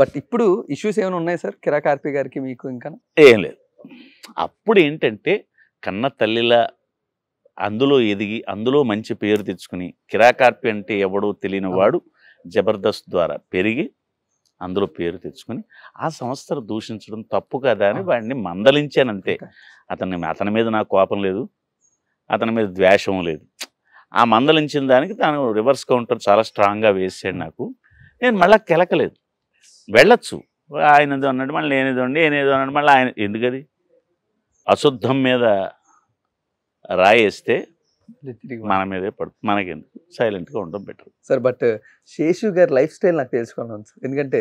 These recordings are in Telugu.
బట్ ఇప్పుడు ఇష్యూస్ ఏమైనా ఉన్నాయి సార్ కిరాకార్పి గారికి మీకు ఇంకా ఏం లేదు అప్పుడు ఏంటంటే కన్న తల్లిలా అందులో ఎదిగి అందులో మంచి పేరు తెచ్చుకుని కిరాకార్పి అంటే ఎవడో తెలియని వాడు జబర్దస్త్ ద్వారా పెరిగి అందులో పేరు తెచ్చుకుని ఆ సంస్థను దూషించడం తప్పు కదా అని వాడిని మందలించాను అంతే అతని అతని మీద నాకు కోపం లేదు అతని మీద ద్వేషం లేదు ఆ మందలించిన దానికి తాను రివర్స్ కౌంటర్ చాలా స్ట్రాంగ్గా వేసాడు నాకు నేను మళ్ళీ కెలకలేదు వెళ్ళొచ్చు ఆయనది అన్నాడు మళ్ళీ నేనేదో అండి ఏదో అన్నాడు మళ్ళీ ఆయన ఎందుకది అశుద్ధం మీద రాయేస్తే మన మీదే పడుతుంది మనకెందుకు సైలెంట్గా ఉండడం బెటర్ సార్ బట్ శేషు గారి లైఫ్ స్టైల్ నాకు తెలుసుకున్నాను ఎందుకంటే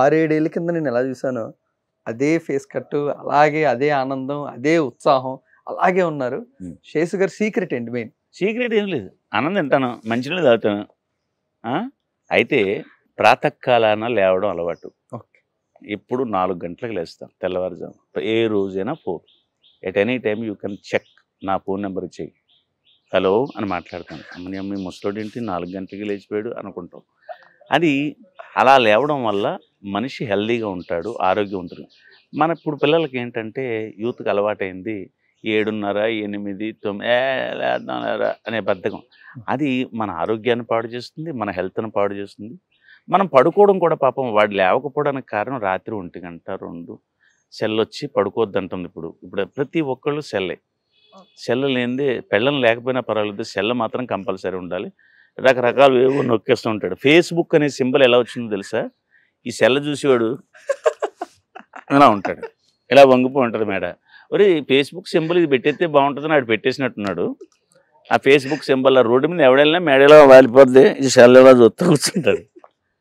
ఆరేడేళ్ళ కింద నేను ఎలా చూసానో అదే ఫేస్ కట్టు అలాగే అదే ఆనందం అదే ఉత్సాహం అలాగే ఉన్నారు శేషు గారు సీక్రెట్ ఏంటి మెయిన్ సీక్రెట్ ఏం లేదు ఆనందం తింటాను మంచినీళ్ళు తాగుతాను అయితే ప్రాతకాలాన లేవడం అలవాటు ఇప్పుడు నాలుగు గంటలకు లేస్తాం తెల్లవారుజాము ఏ రోజైనా four at any time you can check నా ఫోన్ నెంబర్ చెయ్యి హలో అని మాట్లాడతాను అమ్మని అమ్మ ముసలోడింటి నాలుగు గంటలకి లేచిపోయాడు అనుకుంటాం అది అలా లేవడం వల్ల మనిషి హెల్దీగా ఉంటాడు ఆరోగ్యం ఉంటుంది మన ఇప్పుడు పిల్లలకి ఏంటంటే యూత్కి అలవాటైంది ఏడున్నర ఎనిమిది తొమ్మిది అనే బద్ధకం అది మన ఆరోగ్యాన్ని పాడు చేస్తుంది మన హెల్త్ను పాడు చేస్తుంది మనం పడుకోవడం కూడా పాపం వాడు లేవకపోవడానికి కారణం రాత్రి ఒంటి గంట రెండు సెల్ వచ్చి పడుకోవద్దు అంటుంది ఇప్పుడు ఇప్పుడు ప్రతి ఒక్కళ్ళు సెల్లే సెల్ లేనిదే పెళ్ళని లేకపోయినా పర్వాలేదు సెల్ మాత్రం కంపల్సరీ ఉండాలి రకరకాలు ఏవో నొక్కేస్తూ ఉంటాడు ఫేస్బుక్ అనే సింబల్ ఎలా వచ్చిందో తెలుసా ఈ సెల్ చూసేవాడు అలా ఉంటాడు ఇలా వంగిపో ఉంటుంది మేడ మరి ఫేస్బుక్ సింబల్ ఇది పెట్టేస్తే బాగుంటుందని ఆడు పెట్టేసినట్టున్నాడు ఆ ఫేస్బుక్ సింబల్ ఆ రోడ్డు మీద ఎవడెళ్ళినా మేడలో వాలిపోద్ది ఈ సెల్ ఎలా చూస్తూ కూర్చుంటాడు